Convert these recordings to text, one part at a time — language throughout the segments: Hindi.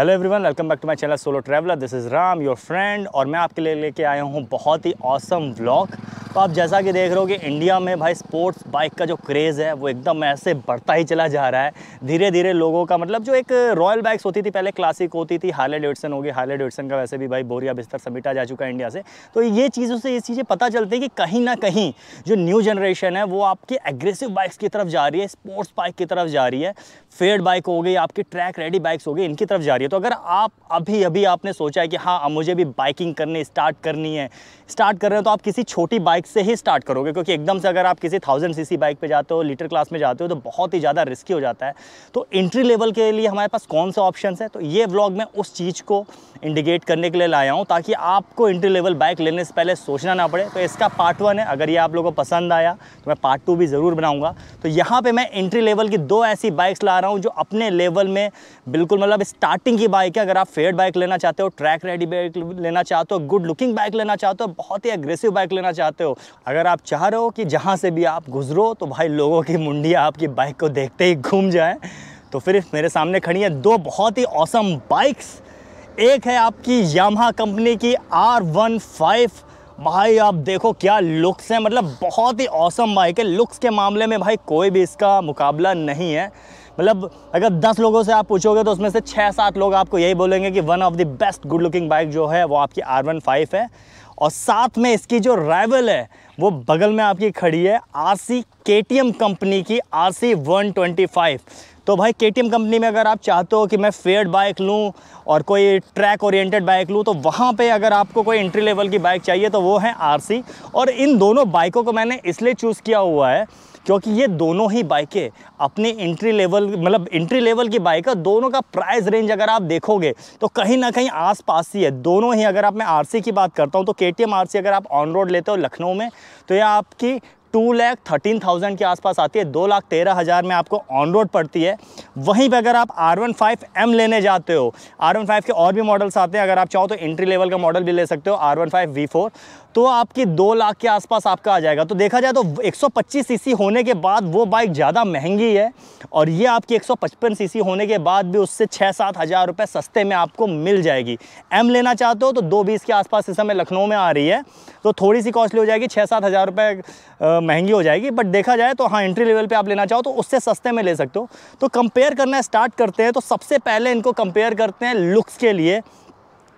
hello everyone welcome back to my channel solo traveller this is Ram your friend और मैं आपके लिए लेके आया हूँ बहुत ही औसम व्लॉग तो आप जैसा कि देख रहे हो कि इंडिया में भाई स्पोर्ट्स बाइक का जो क्रेज़ है वो एकदम ऐसे बढ़ता ही चला जा रहा है धीरे धीरे लोगों का मतलब जो एक रॉयल बाइक्स होती थी पहले क्लासिक होती थी हाले डेडसन होगी हाले डेडसन का वैसे भी भाई बोरिया बिस्तर समेटा जा चुका है इंडिया से तो ये चीज़ों से ये चीज़ें पता चलती है कि कहीं ना कहीं जो न्यू जनरेशन है वो आपकी एग्रेसिव बाइक्स की तरफ जा रही है स्पोर्ट्स बाइक की तरफ जा रही है फेड बाइक हो गई आपकी ट्रैक रेडी बाइक्स हो गई इनकी तरफ जा रही है तो अगर आप अभी अभी आपने सोचा है कि हाँ मुझे भी बाइकिंग करनी स्टार्ट करनी है स्टार्ट कर रहे हैं तो आप किसी छोटी बाइक बाइक से ही स्टार्ट करोगे क्योंकि एकदम से अगर आप किसी थाउजेंड सी बाइक पर जाते हो लीटर क्लास में जाते हो तो बहुत ही ज़्यादा रिस्की हो जाता है तो एंट्री लेवल के लिए हमारे पास कौन सा ऑप्शन है तो ये ब्लॉग मैं उस चीज़ को इंडिकेट करने के लिए लाया हूँ ताकि आपको एंट्री लेवल बाइक लेने से पहले सोचना ना पड़े तो इसका पार्ट वन है अगर ये आप लोगों को पसंद आया तो मैं पार्ट टू भी ज़रूर बनाऊंगा तो यहाँ पर मैं एंट्री लेवल की दो ऐसी बाइक्स ला रहा हूँ जो अपने लेवल में बिल्कुल मतलब स्टार्टिंग की बाइक है अगर आप फेयर बाइक लेना चाहते हो ट्रैक रेडी बाइक लेना चाहते हो गुड लुकिंग बाइक लेना चाहते हो बहुत ही एग्रेसिव बाइक लेना चाहते हो हो अगर आप चाह रहे हो कि जहाँ से भी आप गुजरो तो भाई लोगों की मुंडियाँ आपकी बाइक को देखते ही घूम जाए तो फिर मेरे सामने खड़ी हैं दो बहुत ही औसम बाइक्स एक है आपकी यामहा कंपनी की आर वन फाइव भाई आप देखो क्या लुक्स हैं मतलब बहुत ही औसम बाइक है लुक्स के मामले में भाई कोई भी इसका मुकाबला नहीं है मतलब अगर 10 लोगों से आप पूछोगे तो उसमें से छः सात लोग आपको यही बोलेंगे कि one of the best good looking bike जो है वो आपकी आर वन फाइव है और साथ में इसकी जो राइवल है वो बगल में आपकी खड़ी है आरसी केटीएम कंपनी की आरसी 125 तो भाई के कंपनी में अगर आप चाहते हो कि मैं फेयर बाइक लूँ और कोई ट्रैक ओरिएंटेड बाइक लूँ तो वहाँ पे अगर आपको कोई एंट्री लेवल की बाइक चाहिए तो वो है आर और इन दोनों बाइकों को मैंने इसलिए चूज़ किया हुआ है क्योंकि ये दोनों ही बाइकें अपने एंट्री लेवल मतलब एंट्री लेवल की बाइक है दोनों का प्राइस रेंज अगर आप देखोगे तो कहीं ना कहीं आस पास ही है दोनों ही अगर आप मैं आरसी की बात करता हूँ तो के टी अगर आप ऑन रोड लेते हो लखनऊ में तो यह आपकी टू लैख थर्टीन थाउजेंड के आसपास आती है दो लाख तेरह हज़ार में आपको ऑन रोड पड़ती है वहीं पर अगर आप आर वन फाइव एम लेने जाते हो आर वन फाइव के और भी मॉडल्स आते हैं अगर आप चाहो तो एंट्री लेवल का मॉडल भी ले सकते हो R one five V four तो आपकी दो लाख के आसपास आपका आ जाएगा तो देखा जाए तो 125 सीसी होने के बाद वो बाइक ज़्यादा महंगी है और ये आपकी 155 सीसी होने के बाद भी उससे छः सात हज़ार रुपये सस्ते में आपको मिल जाएगी एम लेना चाहते हो तो दो बीस के आसपास इस समय लखनऊ में आ रही है तो थोड़ी सी कॉस्टली हो जाएगी छः सात हज़ार रुपये महंगी हो जाएगी बट देखा जाए तो हाँ एंट्री लेवल पर आप लेना चाहो तो उससे सस्ते में ले सकते हो तो कंपेयर करना स्टार्ट करते हैं तो सबसे पहले इनको कंपेयर करते हैं लुक्स के लिए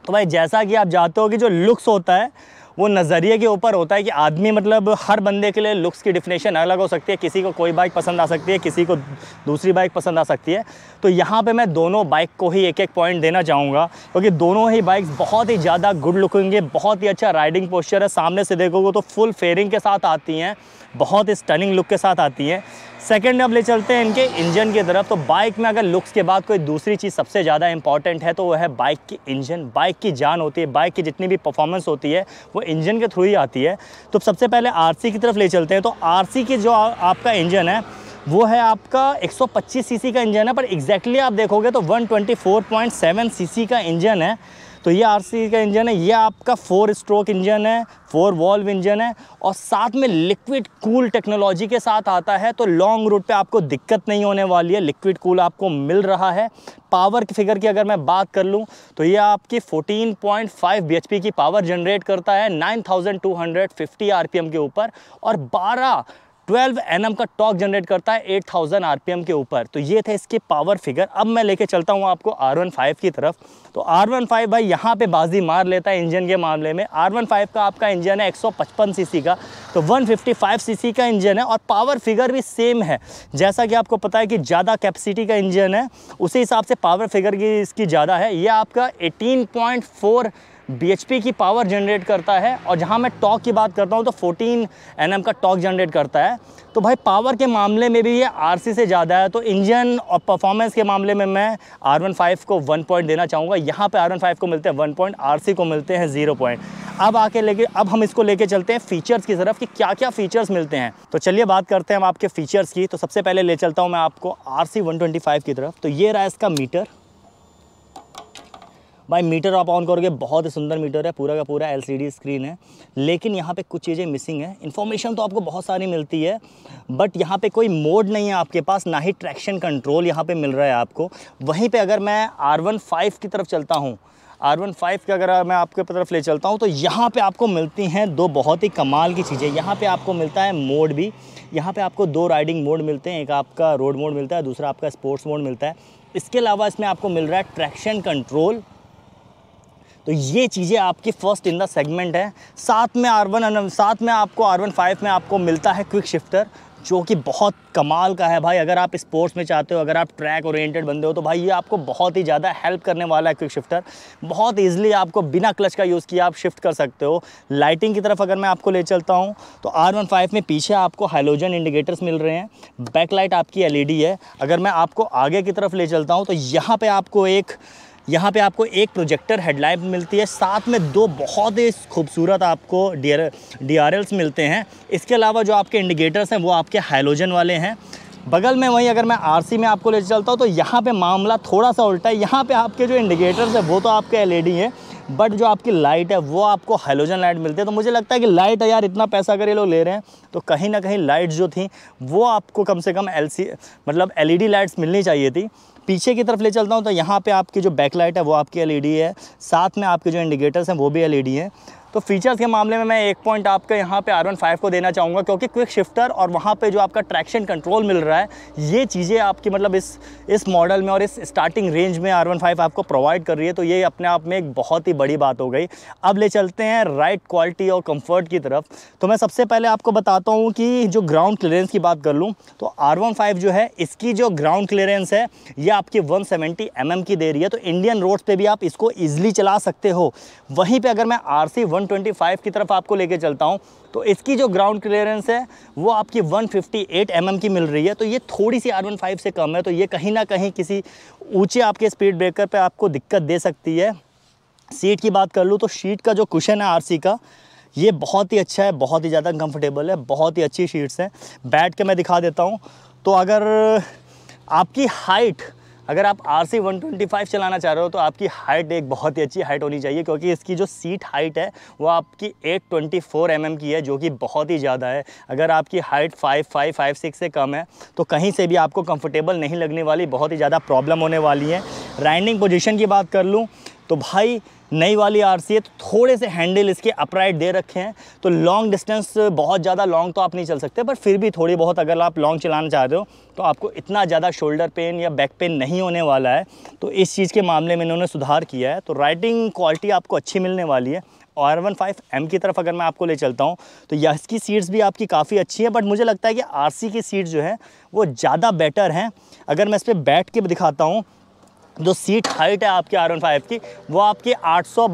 तो भाई जैसा कि आप जाते हो कि जो लुक्स होता है वो नज़रिए के ऊपर होता है कि आदमी मतलब हर बंदे के लिए लुक्स की डिफिनेशन अलग हो सकती है किसी को कोई बाइक पसंद आ सकती है किसी को दूसरी बाइक पसंद आ सकती है तो यहाँ पे मैं दोनों बाइक को ही एक एक पॉइंट देना चाहूँगा क्योंकि दोनों ही बाइक्स बहुत ही ज़्यादा गुड लुकिंग है बहुत ही अच्छा राइडिंग पोस्चर है सामने से देखोगे तो फुल फेयरिंग के साथ आती हैं बहुत ही स्टनिंग लुक के साथ आती हैं सेकेंड अब ले चलते हैं इनके इंजन की तरफ तो बाइक में अगर लुक्स के बाद कोई दूसरी चीज़ सबसे ज़्यादा इंपॉर्टेंट है तो वो है बाइक की इंजन बाइक की जान होती है बाइक की जितनी भी परफॉर्मेंस होती है वो इंजन के थ्रू ही आती है तो सबसे पहले आरसी की तरफ ले चलते हैं तो आरसी की जो आपका इंजन है वो है आपका 125 सीसी का इंजन है पर एग्जैक्टली exactly आप देखोगे तो 124.7 सीसी का इंजन है तो ये आर का इंजन है ये आपका फोर स्ट्रोक इंजन है फोर वॉल्व इंजन है और साथ में लिक्विड कूल टेक्नोलॉजी के साथ आता है तो लॉन्ग रूट पे आपको दिक्कत नहीं होने वाली है लिक्विड कूल आपको मिल रहा है पावर की फिगर की अगर मैं बात कर लूँ तो ये आपकी 14.5 पॉइंट की पावर जनरेट करता है 9250 थाउजेंड के ऊपर और 12 12 एन का टॉक जनरेट करता है 8000 थाउजेंड के ऊपर तो ये थे इसके पावर फिगर अब मैं लेके चलता हूँ आपको R15 की तरफ तो R15 भाई यहाँ पे बाजी मार लेता है इंजन के मामले में R15 का आपका इंजन है 155 सीसी का तो 155 सीसी का इंजन है और पावर फिगर भी सेम है जैसा कि आपको पता है कि ज़्यादा कैपेसिटी का इंजन है उसी हिसाब से पावर फिगर की इसकी ज़्यादा है यह आपका एटीन बी की पावर जनरेट करता है और जहाँ मैं टॉक की बात करता हूँ तो 14 एन का टॉक जनरेट करता है तो भाई पावर के मामले में भी ये आर से ज़्यादा है तो इंजन और परफॉर्मेंस के मामले में मैं आर को वन पॉइंट देना चाहूँगा यहाँ पर आर को मिलते हैं वन पॉइंट आर को मिलते हैं ज़ीरो पॉइंट अब आके लेके अब हम इसको लेके चलते हैं फीचर्स की तरफ कि क्या क्या फीचर्स मिलते हैं तो चलिए बात करते हैं हम आपके फीचर्स की तो सबसे पहले ले चलता हूँ मैं आपको आर सी की तरफ तो ये रहा इसका मीटर भाई मीटर आप ऑन करोगे बहुत ही सुंदर मीटर है पूरा का पूरा एल स्क्रीन है लेकिन यहाँ पर कुछ चीज़ें मिसिंग है इन्फॉर्मेशन तो आपको बहुत सारी मिलती है बट यहाँ पर कोई मोड नहीं है आपके पास ना ही ट्रैक्शन कंट्रोल यहाँ पर मिल रहा है आपको वहीं पर अगर मैं आर वन फाइव की तरफ चलता हूँ आर वन फाइव का अगर मैं आपके तरफ ले चलता हूँ तो यहाँ पे आपको मिलती हैं दो बहुत ही कमाल की चीज़ें यहाँ पे आपको मिलता है मोड भी यहाँ पे आपको दो राइडिंग मोड मिलते हैं एक आपका रोड मोड मिलता है दूसरा आपका स्पोर्ट्स मोड मिलता है इसके अलावा इसमें आपको मिल रहा है ट्रैक्शन कंट्रोल तो ये चीज़ें आपकी फर्स्ट इन द सेगमेंट है साथ में आर वन साथ में आपको आर वन फाइव में आपको मिलता है क्विक शिफ्टर जो कि बहुत कमाल का है भाई अगर आप स्पोर्ट्स में चाहते हो अगर आप ट्रैक ओरिएंटेड बंदे हो तो भाई ये आपको बहुत ही ज़्यादा हेल्प करने वाला है क्विक शिफ्टर बहुत ईजिली आपको बिना क्लच का यूज़ किया आप शिफ्ट कर सकते हो लाइटिंग की तरफ अगर मैं आपको ले चलता हूँ तो आर वन फाइव में पीछे आपको हाइलोजन इंडिकेटर्स मिल रहे हैं बैकलाइट आपकी एल है अगर मैं आपको आगे की तरफ ले चलता हूँ तो यहाँ पर आपको एक यहाँ पे आपको एक प्रोजेक्टर हेडलाइट मिलती है साथ में दो बहुत ही खूबसूरत आपको डी आर मिलते हैं इसके अलावा जो आपके इंडिकेटर्स हैं वो आपके हाइलोजन वाले हैं बगल में वहीं अगर मैं आरसी में आपको ले चलता हूँ तो यहाँ पे मामला थोड़ा सा उल्टा है यहाँ पे आपके जो इंडिकेटर्स है वो तो आपके एलईडी है बट जो आपकी लाइट है वो आपको हाइलोजन लाइट मिलती है तो मुझे लगता है कि लाइट है यार इतना पैसा अगर ये लोग ले रहे हैं तो कहीं ना कहीं लाइट जो थी वो आपको कम से कम एल मतलब एल लाइट्स e मिलनी चाहिए थी पीछे की तरफ ले चलता हूँ तो यहाँ पे आपकी जो बैकलाइट है वो आपकी एलईडी है साथ में आपके जो इंडिकेटर्स हैं वो भी एलईडी हैं तो फीचर्स के मामले में मैं एक पॉइंट आपके यहाँ पे आर वन फाइव को देना चाहूँगा क्योंकि क्विक शिफ्टर और वहाँ पे जो आपका ट्रैक्शन कंट्रोल मिल रहा है ये चीज़ें आपकी मतलब इस इस मॉडल में और इस स्टार्टिंग रेंज में आर वन फाइव आपको प्रोवाइड कर रही है तो ये अपने आप में एक बहुत ही बड़ी बात हो गई अब ले चलते हैं राइट क्वालिटी और कम्फर्ट की तरफ तो मैं सबसे पहले आपको बताता हूँ कि जो ग्राउंड क्लियरेंस की बात कर लूँ तो आर वन फाइव जो है इसकी जो ग्राउंड क्लियरेंस है ये आपकी वन सेवेंटी mm की दे रही है तो इंडियन रोड्स पर भी आप इसको ईजिली चला सकते हो वहीं पर अगर मैं आर सी वन 125 की तरफ आपको लेके चलता हूँ तो इसकी जो ग्राउंड क्लियरेंस है वो आपकी 158 mm की मिल रही है तो ये थोड़ी सी R15 से कम है तो ये कहीं ना कहीं किसी ऊंचे आपके स्पीड ब्रेकर पे आपको दिक्कत दे सकती है सीट की बात कर लूँ तो सीट का जो कुशन है आर का ये बहुत ही अच्छा है बहुत ही ज़्यादा कंफर्टेबल है बहुत ही अच्छी शीट्स हैं बैठ के मैं दिखा देता हूँ तो अगर आपकी हाइट अगर आप आर सी चलाना चाह रहे हो तो आपकी हाइट एक बहुत ही अच्छी हाइट होनी चाहिए क्योंकि इसकी जो सीट हाइट है वो आपकी 824 ट्वेंटी mm की है जो कि बहुत ही ज़्यादा है अगर आपकी height five five five six से कम है तो कहीं से भी आपको कंफर्टेबल नहीं लगने वाली बहुत ही ज़्यादा प्रॉब्लम होने वाली है राइंडिंग पोजिशन की बात कर लूँ तो भाई नई वाली आर सी है तो थोड़े से हैंडल इसके अपराइट दे रखे हैं तो लॉन्ग डिस्टेंस बहुत ज़्यादा लॉन्ग तो आप नहीं चल सकते पर फिर भी थोड़ी बहुत अगर आप लॉन्ग चलाना चाहते हो तो आपको इतना ज़्यादा शोल्डर पेन या बैक पेन नहीं होने वाला है तो इस चीज़ के मामले में इन्होंने सुधार किया है तो राइडिंग क्वालिटी आपको अच्छी मिलने वाली है आर वन फाइव एम की तरफ अगर मैं आपको ले चलता हूँ तो यह इसकी सीट्स भी आपकी काफ़ी अच्छी है बट मुझे लगता है कि आर सी की सीट जो है वो ज़्यादा बेटर हैं अगर मैं इस पर बैठ के दिखाता हूँ जो सीट हाइट है आपकी आर वन फाइव की वो आपकी आठ सौ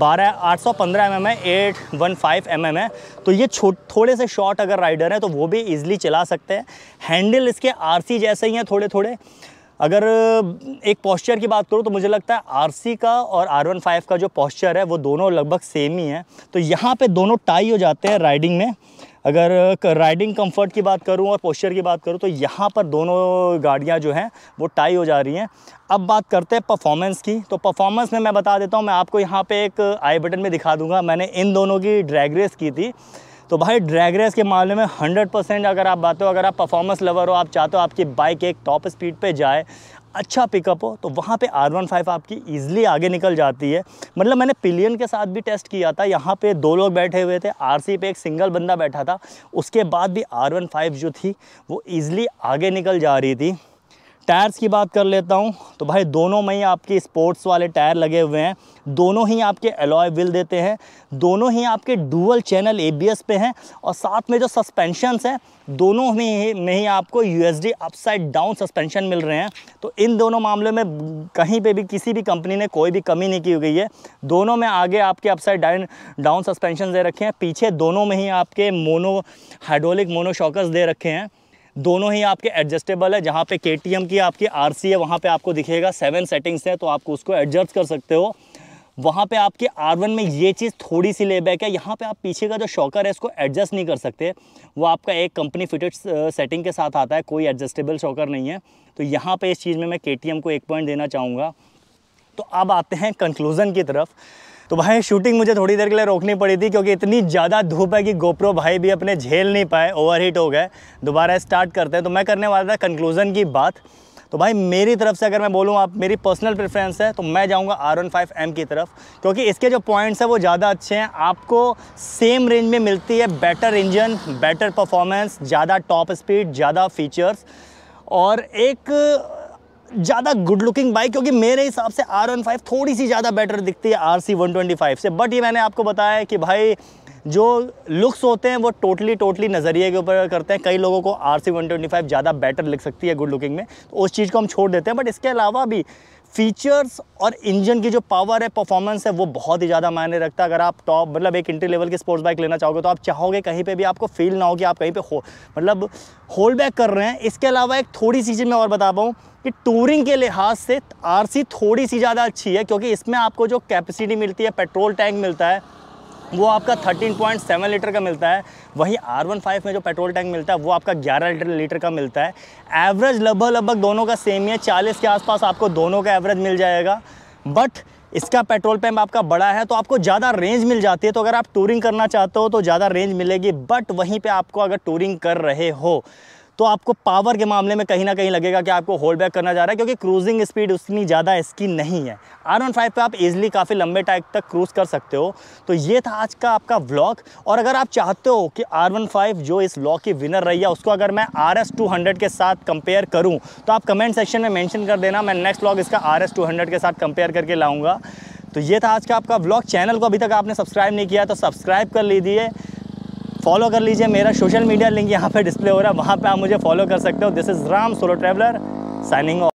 बारह आठ सौ पंद्रह एम एम है eight one five M M है तो ये छो थोड़े से शॉर्ट अगर राइडर हैं तो वो भी ईजिली चला सकते हैं हैंडल इसके आर सी जैसे ही हैं थोड़े थोड़े अगर एक पॉस्चर की बात करूँ तो मुझे लगता है सी का और आर वन फाइव का जो पॉस्चर है वो दोनों लगभग सेम ही है तो यहाँ पे दोनों टाई हो जाते हैं राइडिंग में अगर राइडिंग कंफर्ट की बात करूँ और पोस्चर की बात करूँ तो यहाँ पर दोनों गाड़ियाँ जो हैं वो टाई हो जा रही हैं अब बात करते हैं परफॉर्मेंस की तो परफॉर्मेंस में मैं बता देता हूँ मैं आपको यहाँ पे एक आई बटन में दिखा दूँगा मैंने इन दोनों की ड्रैग रेस की थी तो भाई ड्रैग रेस के मामले में 100 परसेंट अगर आप बात हो अगर आप परफॉर्मेंस लवर हो आप चाहते हो आपकी बाइक एक टॉप स्पीड पे जाए अच्छा पिकअप हो तो वहाँ पे R15 आपकी ईजिली आगे निकल जाती है मतलब मैंने पिलियन के साथ भी टेस्ट किया था यहाँ पे दो लोग बैठे हुए थे आर पे एक सिंगल बंदा बैठा था उसके बाद भी R15 जो थी वो ईज़िली आगे निकल जा रही थी टायर्स की बात कर लेता हूँ तो भाई दोनों में ही आपके स्पोर्ट्स वाले टायर लगे हुए हैं दोनों ही आपके एलॉय व्हील देते हैं दोनों ही आपके डुअल चैनल एबीएस पे हैं और साथ में जो सस्पेंशंस हैं दोनों में में ही आपको यूएसडी अपसाइड डाउन सस्पेंशन मिल रहे हैं तो इन दोनों मामलों में कहीं पे भी किसी भी कंपनी ने कोई भी कमी नहीं की गई है दोनों में आगे आपके अपसाइड डाउन डाउन सस्पेंशन दे रखे हैं पीछे दोनों में ही आपके मोनो हाइड्रोलिक मोनोशॉकर्स दे रखे हैं दोनों ही आपके एडजस्टेबल है जहाँ पे के की आपकी आर है वहाँ पर आपको दिखेगा सेवन सेटिंग्स है तो आपको उसको एडजस्ट कर सकते हो वहाँ पे आपके वन में ये चीज़ थोड़ी सी लेबैक है यहाँ पे आप पीछे का जो शॉकर है इसको एडजस्ट नहीं कर सकते वो आपका एक कंपनी फिटेड सेटिंग के साथ आता है कोई एडजस्टेबल शॉकर नहीं है तो यहाँ पे इस चीज़ में मैं के को एक पॉइंट देना चाहूँगा तो अब आते हैं कंक्लूज़न की तरफ तो भाई शूटिंग मुझे थोड़ी देर के लिए रोकनी पड़ी थी क्योंकि इतनी ज़्यादा धूप है कि गोप्रो भाई भी अपने झेल नहीं पाए ओवर हीट हो गए दोबारा स्टार्ट करते हैं तो मैं करने वाला था कंक्लूज़न की बात तो भाई मेरी तरफ से अगर मैं बोलूँ आप मेरी पर्सनल प्रेफरेंस है तो मैं जाऊँगा आर वन फाइव एम की तरफ क्योंकि इसके जो पॉइंट्स हैं वो ज़्यादा अच्छे हैं आपको सेम रेंज में मिलती है बेटर इंजन बेटर परफॉर्मेंस ज़्यादा टॉप स्पीड ज़्यादा फीचर्स और एक ज़्यादा गुड लुकिंग बाइक क्योंकि मेरे हिसाब से आर वन फाइव थोड़ी सी ज़्यादा बेटर दिखती है R C one twenty five से बट ये मैंने आपको बताया है कि भाई जो लुक्स होते हैं वो टोटली टोटली नज़रिए के ऊपर करते हैं कई लोगों को R C one twenty five ज़्यादा बेटर लग सकती है गुड लुकिंग में तो उस चीज़ को हम छोड़ देते हैं बट इसके अलावा भी फीचर्स और इंजन की जो पावर है परफॉर्मेंस है वो बहुत ही ज़्यादा मायने रखता है अगर आप टॉप मतलब एक इंटर लेवल की स्पोर्ट्स बाइक लेना चाहोगे तो आप चाहोगे कहीं पे भी आपको फील ना हो कि आप कहीं पे हो मतलब होल्ड बैक कर रहे हैं इसके अलावा एक थोड़ी सी चीज़ मैं और बता पाऊँ कि टूरिंग के लिहाज से आर थोड़ी सी ज़्यादा अच्छी है क्योंकि इसमें आपको जो कैपेसिटी मिलती है पेट्रोल टैंक मिलता है वो आपका थर्टीन लीटर का मिलता है वहीं आर वन फाइव में जो पेट्रोल टैंक मिलता है वो आपका ग्यारह लीटर का मिलता है एवरेज लगभग लगभग दोनों का सेम ही है चालीस के आसपास आपको दोनों का एवरेज मिल जाएगा बट इसका पेट्रोल पंप आपका बड़ा है तो आपको ज़्यादा रेंज मिल जाती है तो अगर आप टूरिंग करना चाहते हो तो ज़्यादा रेंज मिलेगी बट वहीं पर आपको अगर टूरिंग कर रहे हो तो आपको पावर के मामले में कहीं ना कहीं लगेगा कि आपको होल्ड बैक करना जा रहा है क्योंकि क्रूजिंग स्पीड उतनी ज़्यादा इसकी नहीं है आर वन फाइव पर आप इजिली काफ़ी लंबे टाइम तक क्रूज़ कर सकते हो तो ये था आज का आपका व्लॉग और अगर आप चाहते हो कि आर वन फाइव जो इस ब्लॉग की विनर रही है उसको अगर मैं आर एस टू हंड्रेड के साथ कंपेयर करूँ तो आप कमेंट सेक्शन में मैंशन कर देना मैं नेक्स्ट व्लॉग इसका आर एस टू हंड्रेड के साथ कंपेयर करके लाऊँगा तो ये था आज का आपका ब्लॉग चैनल को अभी तक आपने सब्सक्राइब नहीं किया तो सब्सक्राइब कर लीजिए फॉलो कर लीजिए मेरा सोशल मीडिया लिंक यहाँ पे डिस्प्ले हो रहा है वहाँ पे आप मुझे फॉलो कर सकते हो this is Ram solo traveller signing of